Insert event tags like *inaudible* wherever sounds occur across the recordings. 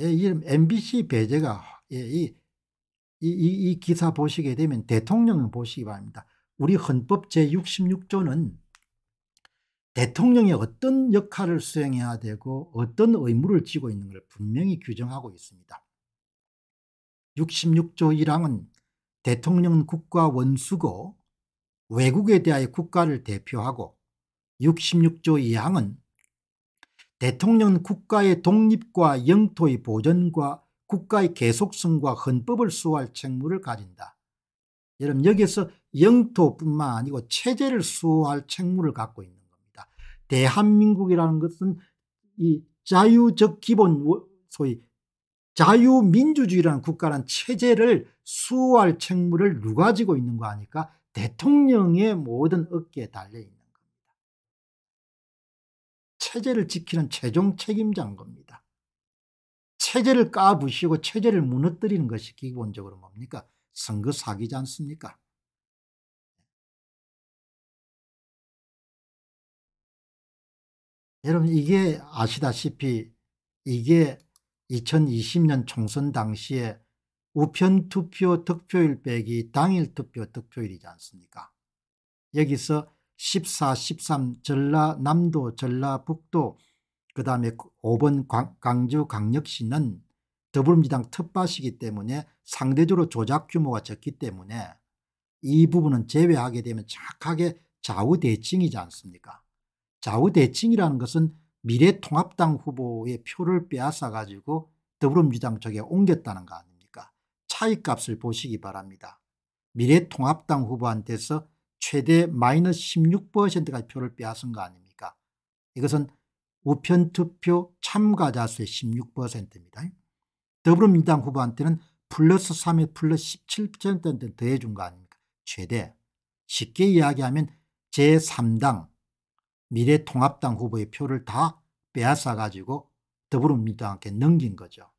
예, 이름 MBC 배제가 예, 이, 이, 이, 이 기사 보시게 되면 대통령을 보시기 바랍니다. 우리 헌법 제66조는 대통령이 어떤 역할을 수행해야 되고 어떤 의무를 지고 있는 걸 분명히 규정하고 있습니다. 66조 1항은 대통령은 국가 원수고 외국에 대하여 국가를 대표하고 66조 2항은 대통령은 국가의 독립과 영토의 보전과 국가의 계속성과 헌법을 수호할 책무를 가진다. 여러분 여기에서 영토뿐만 아니고 체제를 수호할 책무를 갖고 있는 겁니다. 대한민국이라는 것은 이 자유적 기본 소위 자유민주주의라는 국가란 체제를 수호할 책무를 누가 지고 있는가 하니까 대통령의 모든 어깨에 달려있는 체제를 지키는 최종 책임자인 겁니다. 체제를 까부시고 체제를 무너뜨리는 것이 기본적으로 뭡니까? 선거 사기지 않습니까? 여러분 이게 아시다시피 이게 2020년 총선 당시에 우편 투표 득표율 빼기 당일 투표 득표율이지 않습니까? 여기서 14, 13 전라남도, 전라북도, 그 다음에 5번 광주광역시는 더불어민주당 텃밭이기 때문에 상대적으로 조작 규모가 적기 때문에 이 부분은 제외하게 되면 착하게 좌우대칭이지 않습니까 좌우대칭이라는 것은 미래통합당 후보의 표를 빼앗아 가지고 더불어민주당 쪽에 옮겼다는 거 아닙니까 차이값을 보시기 바랍니다 미래통합당 후보한테서 최대 마이너스 16%까지 표를 빼앗은 거 아닙니까? 이것은 우편투표 참가자 수의 16%입니다. 더불어민주당 후보한테는 플러스 3에 플러스 1 7 더해준 거 아닙니까? 최대. 쉽게 이야기하면 제3당 미래통합당 후보의 표를 다 빼앗아가지고 더불어민주당한테 넘긴 거죠.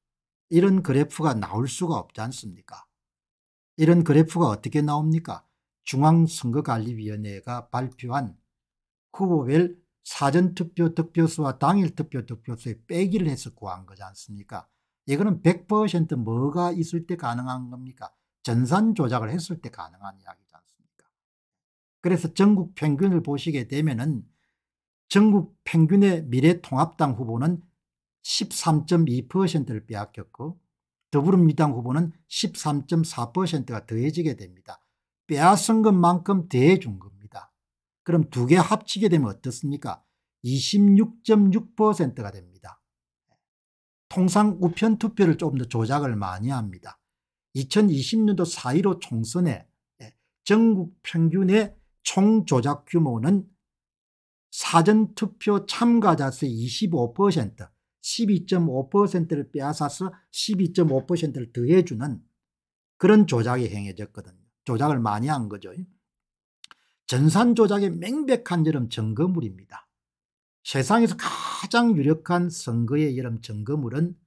이런 그래프가 나올 수가 없지 않습니까? 이런 그래프가 어떻게 나옵니까? 중앙선거관리위원회가 발표한 후보별 사전투표 득표수와 당일투표 득표수에 빼기를 해서 구한 거지 않습니까 이거는 100% 뭐가 있을 때 가능한 겁니까 전산 조작을 했을 때 가능한 이야기지 않습니까 그래서 전국 평균을 보시게 되면 은 전국 평균의 미래통합당 후보는 13.2%를 빼앗겼고 더불어민주당 후보는 13.4%가 더해지게 됩니다. 빼앗은 것만큼 대해준 겁니다. 그럼 두 개 합치게 되면 어떻습니까? 26.6%가 됩니다. 통상 우편 투표를 조금 더 조작을 많이 합니다. 2020년도 4.15 총선에 예, 전국 평균의 총 조작 규모는 사전투표 참가자 수의 25%, 12.5%를 빼앗아서 12.5%를 더해주는 그런 조작이 행해졌거든요. 조작을 많이 한 거죠. 전산 조작의 맹백한 여름 증거물입니다. 세상에서 가장 유력한 선거의 여름 증거물은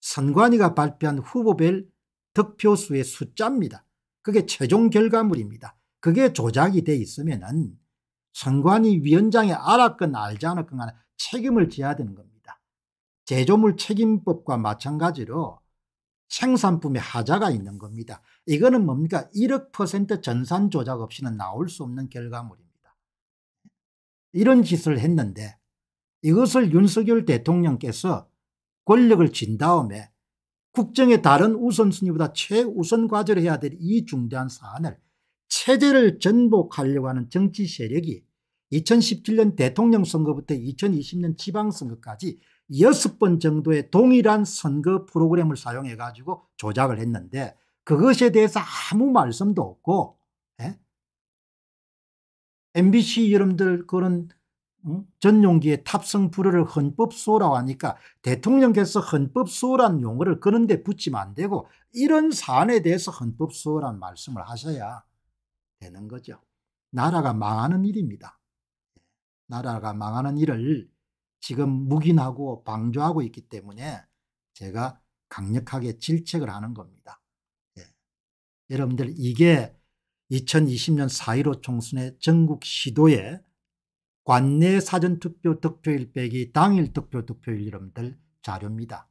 선관위가 발표한 후보별 득표수의 숫자입니다. 그게 최종 결과물입니다. 그게 조작이 돼 있으면은 선관위 위원장이 알았건 알지 않았건 간에 책임을 져야 되는 겁니다. 제조물 책임법과 마찬가지로 생산품에 하자가 있는 겁니다. 이거는 뭡니까? 1억% 전산 조작 없이는 나올 수 없는 결과물입니다. 이런 짓을 했는데 이것을 윤석열 대통령께서 권력을 쥔 다음에 국정의 다른 우선순위보다 최우선 과제를 해야 될 이 중대한 사안을 체제를 전복하려고 하는 정치 세력이 2017년 대통령 선거부터 2020년 지방선거까지 여섯 번 정도의 동일한 선거 프로그램을 사용해 가지고 조작을 했는데 그것에 대해서 아무 말씀도 없고 예? MBC 여러분들 그런 응? 전용기에 탑승 불허를 헌법 수호라고 하니까 대통령께서 헌법 수호란 용어를 그런 데 붙이면 안 되고 이런 사안에 대해서 헌법 수호란 말씀을 하셔야 되는 거죠. 나라가 망하는 일입니다. 예. 나라가 망하는 일을 지금 묵인하고 방조하고 있기 때문에 제가 강력하게 질책을 하는 겁니다. 예. 여러분들 이게 2020년 4.15 총선의 전국 시도에 관내 사전투표 득표일 빼기 당일 득표 득표일 여러들 자료입니다.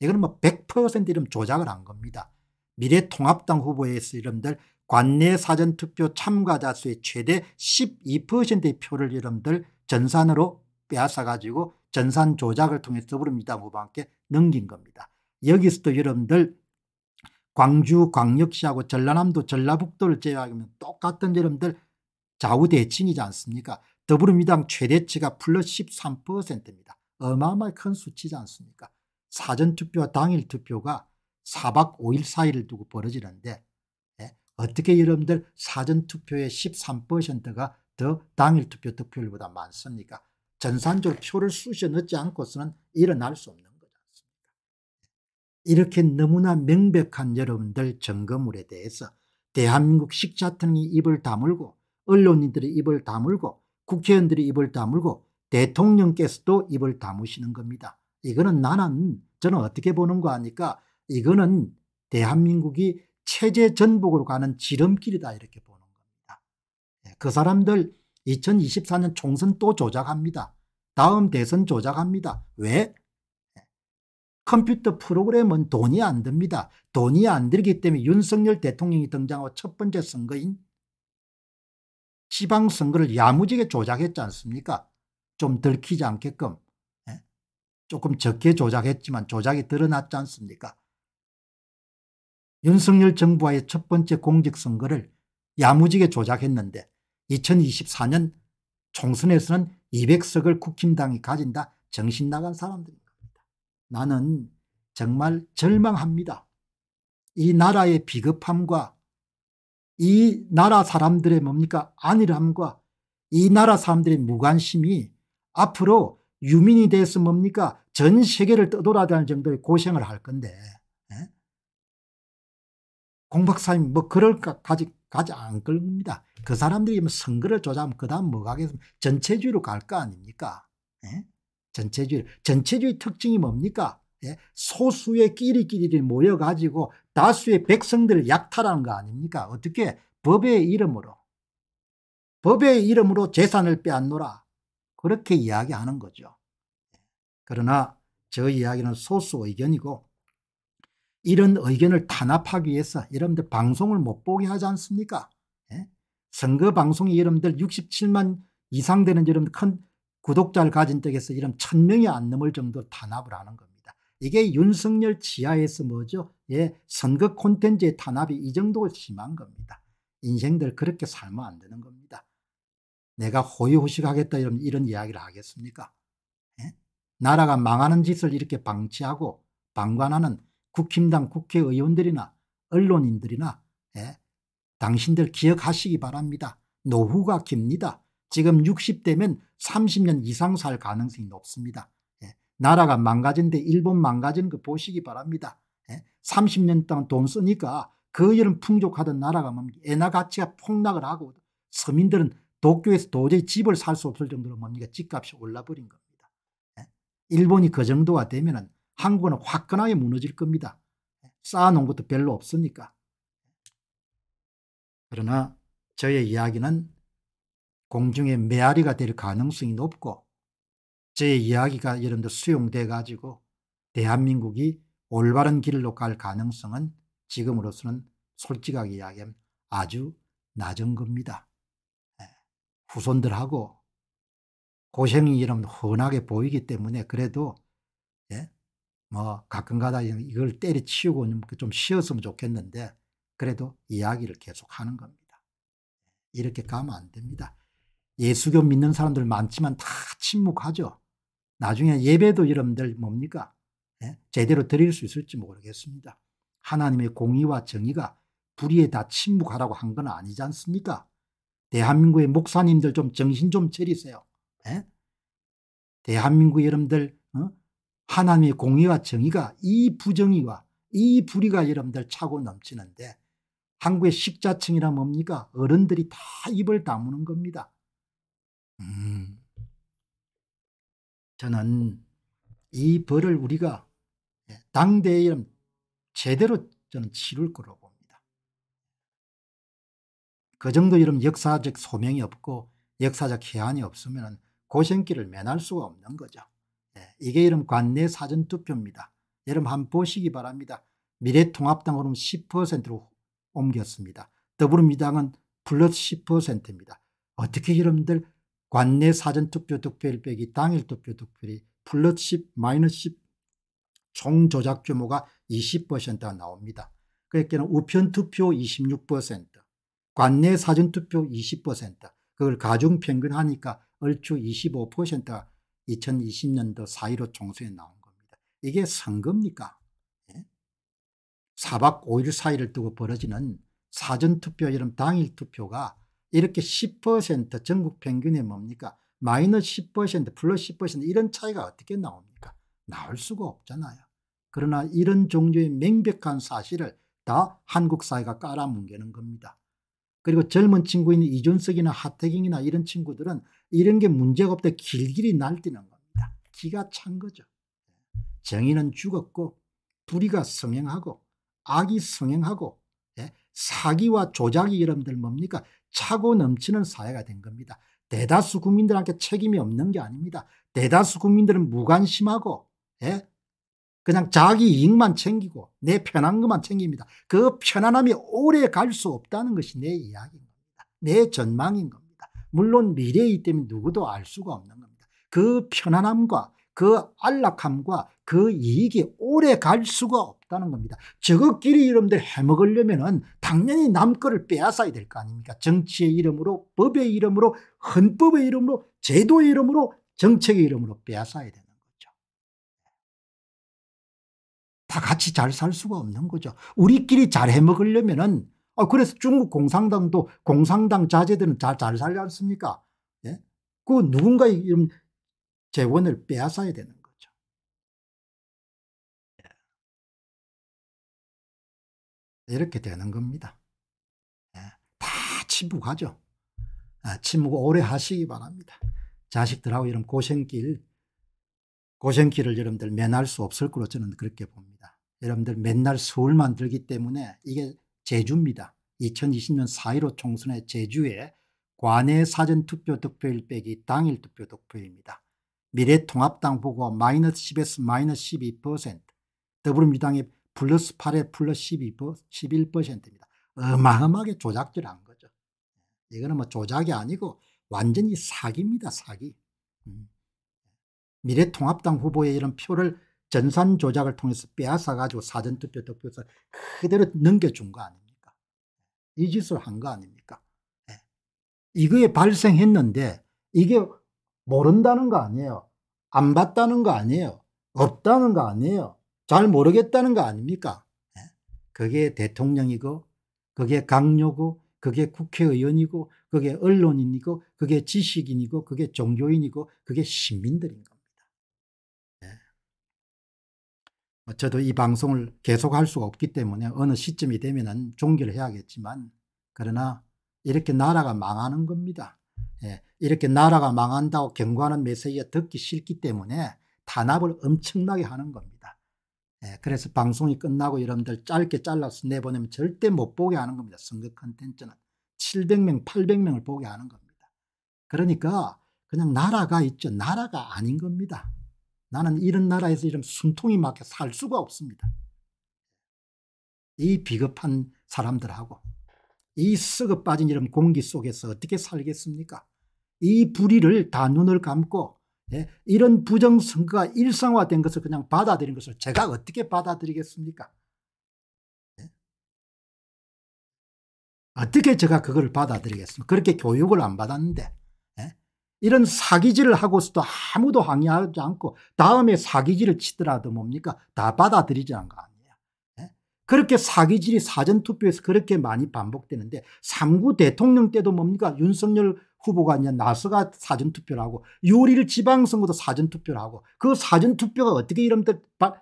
이거 뭐100% 이름 조작을 한 겁니다. 미래통합당 후보에서 여러들 관내 사전투표 참가자 수의 최대 12%의 표를 여러들 전산으로 빼앗아가지고 전산 조작을 통해서 더불어민주당 후보한테 넘긴 겁니다. 여기서도 여러분들 광주 광역시하고 전라남도 전라북도를 제외하면 똑같은 여러분들 좌우대칭이지 않습니까 더불어민주당 최대치가 플러스 13%입니다. 어마어마히 큰 수치지 않습니까 사전투표와 당일투표가 4박 5일 사이를 두고 벌어지는데 예? 어떻게 여러분들 사전투표의 13%가 더 당일투표 득표율보다 많습니까 전산적으로 표를 쑤셔 넣지 않고서는 일어날 수 없는 거지 않습니까? 이렇게 너무나 명백한 여러분들 점검물에 대해서 대한민국 식자통이 입을 다물고 언론인들이 입을 다물고 국회의원들이 입을 다물고 대통령께서도 입을 다무시는 겁니다. 이거는 나는 저는 어떻게 보는 거 아니까 이거는 대한민국이 체제 전복으로 가는 지름길이다 이렇게 보는 겁니다. 예, 그 사람들 2024년 총선 또 조작합니다. 다음 대선 조작합니다. 왜? 컴퓨터 프로그램은 돈이 안 듭니다. 돈이 안 들기 때문에 윤석열 대통령이 등장하고 첫 번째 선거인 지방선거를 야무지게 조작했지 않습니까? 좀 들키지 않게끔 예? 조금 적게 조작했지만 조작이 드러났지 않습니까? 윤석열 정부와의 첫 번째 공직선거를 야무지게 조작했는데 2024년 총선에서는 200석을 국힘당이 가진다 정신 나간 사람들인 니다 나는 정말 절망합니다. 이 나라의 비겁함과 이 나라 사람들의 뭡니까 안일함과 이 나라 사람들의 무관심이 앞으로 유민이 돼서 뭡니까 전 세계를 떠돌아다닐 정도의 고생을 할 건데 예? 공박사님 뭐 그럴까 가지 가지 않을 겁니다. 그 사람들이 뭐 선거를 조작하면 그 다음 뭐 가겠습니까? 전체주의로 갈 거 아닙니까? 예? 전체주의. 전체주의 특징이 뭡니까? 예? 소수의 끼리끼리 모여가지고 다수의 백성들을 약탈하는 거 아닙니까? 어떻게? 법의 이름으로. 법의 이름으로 재산을 빼앗노라. 그렇게 이야기하는 거죠. 그러나 저 이야기는 소수 의견이고 이런 의견을 탄압하기 위해서 여러분들 방송을 못 보게 하지 않습니까? 예? 선거 방송이 여러분들 67만 이상 되는 여러분 큰 구독자를 가진 댁에서 이런 천명이안 넘을 정도 로 탄압을 하는 겁니다. 이게 윤석열 지하에서 뭐죠? 예, 선거 콘텐츠의 탄압이 이 정도 심한 겁니다. 인생들 그렇게 살면 안 되는 겁니다. 내가 호의호식하겠다 이런, 이런 이야기를 하겠습니까? 예? 나라가 망하는 짓을 이렇게 방치하고 방관하는 국힘당 국회의원들이나 언론인들이나 예, 당신들 기억하시기 바랍니다. 노후가 깁니다. 지금 60대면 30년 이상 살 가능성이 높습니다. 예, 나라가 망가진데 일본 망가진 거 보시기 바랍니다. 예, 30년 동안 돈 쓰니까 그 여름 풍족하던 나라가 뭡니까? 뭐 엔나 가치가 폭락을 하고 서민들은 도쿄에서 도저히 집을 살 수 없을 정도로 뭡니까? 집값이 올라버린 겁니다. 예? 일본이 그 정도가 되면은 한국은 화끈하게 무너질 겁니다. 쌓아놓은 것도 별로 없으니까. 그러나 저의 이야기는 공중에 메아리가 될 가능성이 높고 제 이야기가 여러분들 수용돼 가지고 대한민국이 올바른 길로 갈 가능성은 지금으로서는 솔직하게 이야기하면 아주 낮은 겁니다. 예, 후손들하고 고생이 이런 흔하게 보이기 때문에 그래도 뭐 가끔가다 이걸 때려치우고 좀 쉬었으면 좋겠는데 그래도 이야기를 계속하는 겁니다. 이렇게 가면 안 됩니다. 예수교 믿는 사람들 많지만 다 침묵하죠. 나중에 예배도 여러분들 뭡니까? 예? 제대로 드릴 수 있을지 모르겠습니다. 하나님의 공의와 정의가 불의에 다 침묵하라고 한 건 아니지 않습니까? 대한민국의 목사님들 좀 정신 좀 차리세요. 예? 대한민국 여러분들 하나님의 공의와 정의가 이 부정의와 이 불의가 여러분들 차고 넘치는데 한국의 식자층이라 뭡니까? 어른들이 다 입을 다무는 겁니다. 음, 저는 이 벌을 우리가 예, 당대에 제대로 저는 치를 거라고 봅니다. 그 정도 이런 역사적 소명이 없고 역사적 해안이 없으면 고생길을 면할 수가 없는 거죠. 예, 이게 이름 관내 사전투표입니다. 여러분 한 보시기 바랍니다. 미래통합당으로 10%로 옮겼습니다. 더불어민주당은 플러스 10%입니다. 어떻게 여러분들 관내 사전투표 득표율 빼기 당일 투표 득표율이 플러스 10 마이너스 10 총 조작 규모가 20%가 나옵니다. 그러니까 우편투표 26% 관내 사전투표 20% 그걸 가중평균하니까 얼추 25%가 2020년도 4.15 총선에 나온 겁니다. 이게 선거입니까? 예? 4박 5일 사이를 두고 벌어지는 사전투표 이름 당일투표가 이렇게 10% 전국 평균이 뭡니까? 마이너스 10% 플러스 10% 이런 차이가 어떻게 나옵니까? 나올 수가 없잖아요. 그러나 이런 종류의 명백한 사실을 다 한국 사회가 깔아뭉개는 겁니다. 그리고 젊은 친구인 이준석이나 하태경이나 이런 친구들은 이런 게 문제가 없다 길길이 날뛰는 겁니다. 기가 찬 거죠. 정의는 죽었고 불의가 성행하고 악이 성행하고 예? 사기와 조작이 여러분들 뭡니까? 차고 넘치는 사회가 된 겁니다. 대다수 국민들한테 책임이 없는 게 아닙니다. 대다수 국민들은 무관심하고 예? 그냥 자기 이익만 챙기고 내 편한 것만 챙깁니다. 그 편안함이 오래 갈 수 없다는 것이 내 이야기인 겁니다. 내 전망인 겁니다. 물론 미래이기 때문에 누구도 알 수가 없는 겁니다. 그 편안함과 그 안락함과 그 이익이 오래 갈 수가 없다는 겁니다. 저것끼리 여러분들 해먹으려면 당연히 남 거를 빼앗아야 될 거 아닙니까? 정치의 이름으로 법의 이름으로 헌법의 이름으로 제도의 이름으로 정책의 이름으로 빼앗아야 됩니다 다 같이 잘 살 수가 없는 거죠. 우리끼리 잘 해먹으려면은 아, 그래서 중국 공산당도 공산당 자제들은 잘, 잘 살지 않습니까? 예? 그 누군가 이런 재원을 빼앗아야 되는 거죠. 예. 이렇게 되는 겁니다. 예. 다 침묵하죠. 아, 침묵 오래 하시기 바랍니다. 자식들하고 이런 고생길 고생길을 여러분들 면할 수 없을 거로 저는 그렇게 봅니다. 여러분들 맨날 서울만 들기 때문에 이게 제주입니다. 2020년 4.15 총선의 제주에 관내 사전투표 득표일 빼기 당일 투표 득표입니다. 미래통합당 보고 마이너스 10에서 마이너스 12% 더불어민주당의 플러스 8에 플러스 12%, 11%입니다. 어마어마하게 조작질한 거죠. 이거는 뭐 조작이 아니고 완전히 사기입니다. 사기. 음. 미래통합당 후보의 이런 표를 전산 조작을 통해서 빼앗아가지고 사전투표 득표서 그대로 넘겨준 거 아닙니까? 이 짓을 한 거 아닙니까? 네. 이거에 발생했는데 이게 모른다는 거 아니에요. 안 봤다는 거 아니에요. 없다는 거 아니에요. 잘 모르겠다는 거 아닙니까? 네. 그게 대통령이고 그게 강요고 그게 국회의원이고 그게 언론인이고 그게 지식인이고 그게 종교인이고 그게 시민들인 거. 저도 이 방송을 계속할 수가 없기 때문에 어느 시점이 되면 은 종결 해야겠지만 그러나 이렇게 나라가 망하는 겁니다. 예, 이렇게 나라가 망한다고 경고하는 메시지가 듣기 싫기 때문에 탄압을 엄청나게 하는 겁니다. 예, 그래서 방송이 끝나고 여러분들 짧게 잘라서 내보내면 절대 못 보게 하는 겁니다. 선거 컨텐츠는 700명, 800명을 보게 하는 겁니다. 그러니까 그냥 나라가 있죠. 나라가 아닌 겁니다. 나는 이런 나라에서 이런 숨통이 막혀 살 수가 없습니다. 이 비겁한 사람들하고 이 썩어 빠진 이런 공기 속에서 어떻게 살겠습니까? 이 불의를 다 눈을 감고 예? 이런 부정선거가 일상화된 것을 그냥 받아들인 것을 제가 어떻게 받아들이겠습니까? 예? 어떻게 제가 그걸 받아들이겠습니까? 그렇게 교육을 안 받았는데 이런 사기질을 하고서도 아무도 항의하지 않고 다음에 사기질을 치더라도 뭡니까 다 받아들이지 않은 거 아니에요. 네? 그렇게 사기질이 사전투표에서 그렇게 많이 반복되는데 3구 대통령 때도 뭡니까 윤석열 후보가 아니 나서가 사전투표를 하고 6월 1 지방선거도 사전투표를 하고 그 사전투표가 어떻게 이런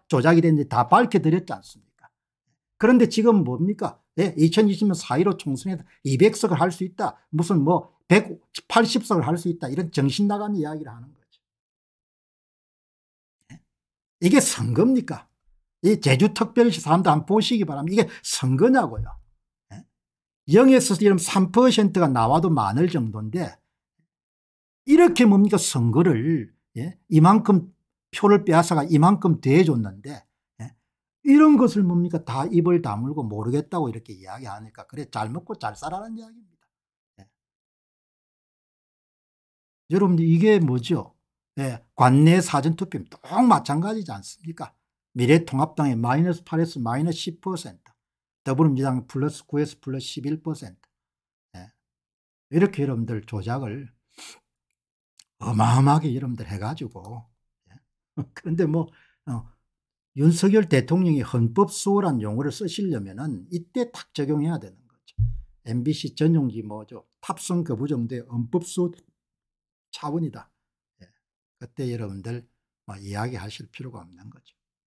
조작이 됐는지 다 밝혀드렸지 않습니까 그런데 지금 뭡니까 예, 2020년 4.15 총선에서 200석을 할 수 있다. 무슨 뭐 180석을 할 수 있다. 이런 정신 나간 이야기를 하는 거죠. 예? 이게 선거입니까? 이 제주특별시 사람들 번 보시기 바랍니다. 이게 선거냐고요. 예? 0에서 지금 3%가 나와도 많을 정도인데 이렇게 뭡니까 선거를 예? 이만큼 표를 빼앗아가 이만큼 대해줬는데 이런 것을 뭡니까? 다 입을 다물고 모르겠다고 이렇게 이야기하니까 그래 잘 먹고 잘 살아라는 이야기입니다. 네. 여러분 이게 뭐죠? 네. 관내 사전투표입똑 마찬가지지 않습니까? 미래통합당의 마이너스 8에서 마이너스 10% 더불어민주당 플러스 9에서 플러스 11% 네. 예. 이렇게 여러분들 조작을 어마어마하게 여러분들 해가지고 네. *laughs* 그런데 뭐 어, 윤석열 대통령이 헌법 수호란 용어를 쓰시려면은 이때 탁 적용해야 되는 거죠. MBC 전용기 뭐죠. 탑승 거부정대 헌법 수호 차원이다. 예. 그때 여러분들 뭐 이야기하실 필요가 없는 거죠.